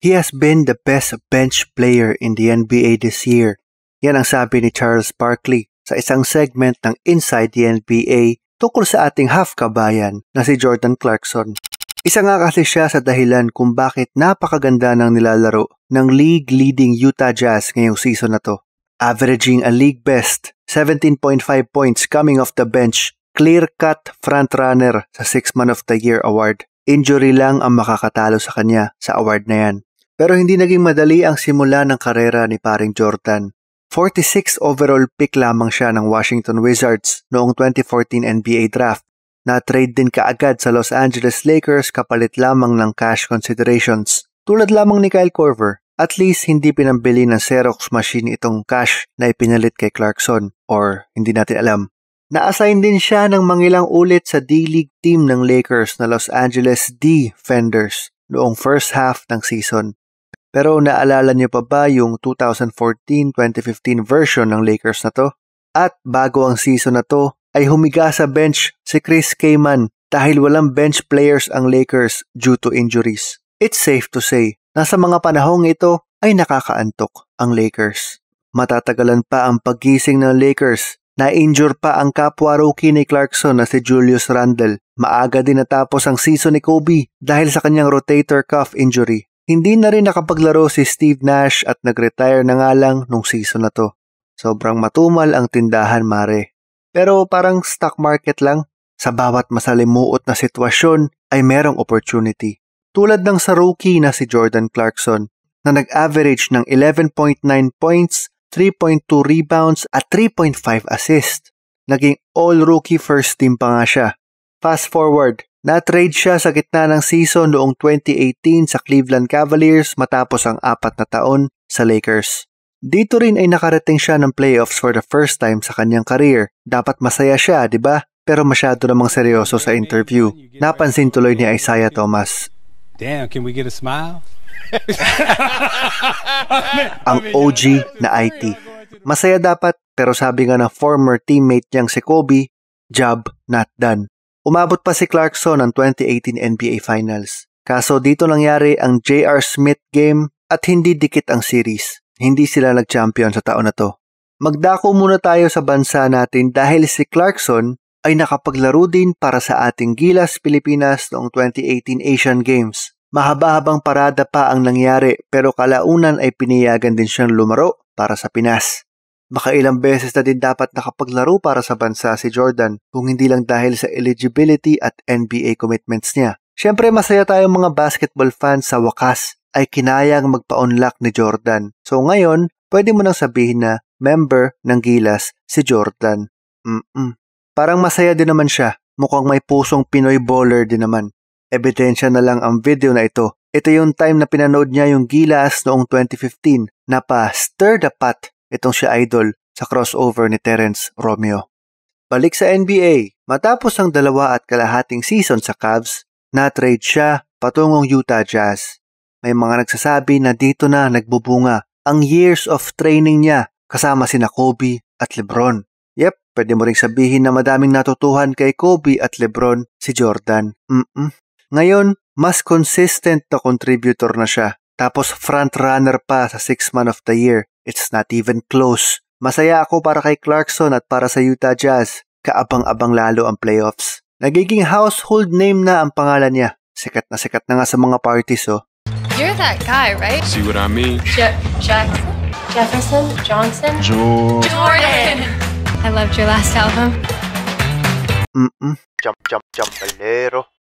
He has been the best bench player in the NBA this year. Yan ang sabi ni Charles Barkley sa isang segment ng Inside the NBA tungkol sa ating half kabayan na si Jordan Clarkson. Isa nga kasi siya sa dahilan kung bakit napakaganda ng nilalaro ng league-leading Utah Jazz ngayong season na to. Averaging a league best, 17.5 points coming off the bench, clear-cut frontrunner sa Six Man of the Year award. Injury lang ang makakatalo sa kanya sa award na yan. Pero hindi naging madali ang simula ng karera ni paring Jordan. 46 overall pick lamang siya ng Washington Wizards noong 2014 NBA draft na trade din kaagad sa Los Angeles Lakers kapalit lamang ng cash considerations. Tulad lamang ni Kyle Korver, at least hindi pinambili ng Xerox machine itong cash na ipinalit kay Clarkson or hindi natin alam. Na-assign din siya ng mangilang ulit sa D-League team ng Lakers na Los Angeles Defenders noong first half ng season. Pero naalala niyo pa ba yung 2014-2015 version ng Lakers na to? At bago ang season na to, ay humiga sa bench si Chris Kaman dahil walang bench players ang Lakers due to injuries. It's safe to say na sa mga panahong ito ay nakakaantok ang Lakers. Matatagalan pa ang paggising ng Lakers na-injure pa ang kapwa rookie ni Clarkson na si Julius Randle. Maaga din natapos ang season ni Kobe dahil sa kanyang rotator cuff injury. Hindi na rin nakapaglaro si Steve Nash at nag-retire na nga lang nung season na to. Sobrang matumal ang tindahan mare. Pero parang stock market lang, sa bawat masalimuot na sitwasyon ay merong opportunity. Tulad ng sa rookie na si Jordan Clarkson na nag-average ng 11.9 points, 3.2 rebounds at 3.5 assists. Naging all-rookie first team pa nga siya. Fast forward, na-trade siya sa gitna ng season noong 2018 sa Cleveland Cavaliers matapos ang apat na taon sa Lakers. Dito rin ay nakarating siya ng playoffs for the first time sa kanyang career. Dapat masaya siya, di ba? Pero masyado namang seryoso sa interview. Napansin tuloy ni Isaiah Thomas. Damn, can we get a smile? ang OG na IT. Masaya dapat pero sabi nga ng former teammate niyang si Kobe, job not done. Umabot pa si Clarkson ng 2018 NBA Finals. Kaso dito nangyari ang J.R. Smith game at hindi dikit ang series. Hindi sila nag-champion sa taon na to. Magdako muna tayo sa bansa natin dahil si Clarkson ay nakapaglaro din para sa ating Gilas Pilipinas noong 2018 Asian Games. Mahaba-habang parada pa ang nangyari pero kalaunan ay pinayagan din siyang lumaro para sa Pinas. Makailang beses na din dapat nakapaglaro para sa bansa si Jordan kung hindi lang dahil sa eligibility at NBA commitments niya. Siyempre masaya tayong mga basketball fans sa wakas ay kinayang magpa-unlock ni Jordan. So ngayon, pwede mo nang sabihin na member ng Gilas si Jordan. Mm-mm. Parang masaya din naman siya. Mukhang may pusong Pinoy baller din naman. Ebidensya na lang ang video na ito. Ito yung time na pinanood niya yung Gilas noong 2015 na pa stir the pot itong si Idol sa crossover ni Terence Romeo. Balik sa NBA, matapos ang dalawa at kalahating season sa Cavs, na-trade siya patungong Utah Jazz. May mga nagsasabi na dito na nagbubunga ang years of training niya kasama sina Kobe at Lebron. Yep, pwede mo ring sabihin na madaming natutuhan kay Kobe at Lebron si Jordan. Mm-mm. Ngayon, mas consistent na contributor na siya. Tapos front runner pa sa Six Man of the Year It's not even close. Masaya ako para kay Clarkson at para sa Utah Jazz. Kaabang-abang lalo ang playoffs. Nagiging household name na ang pangalan niya. Sikat na sikat na nga sa mga parties, oh. You're that guy, right? See what I mean? Je- Jackson? Jefferson? Johnson? Jo- Jordan! I loved your last album. Mm-mm. Jump, jump, jump, balero.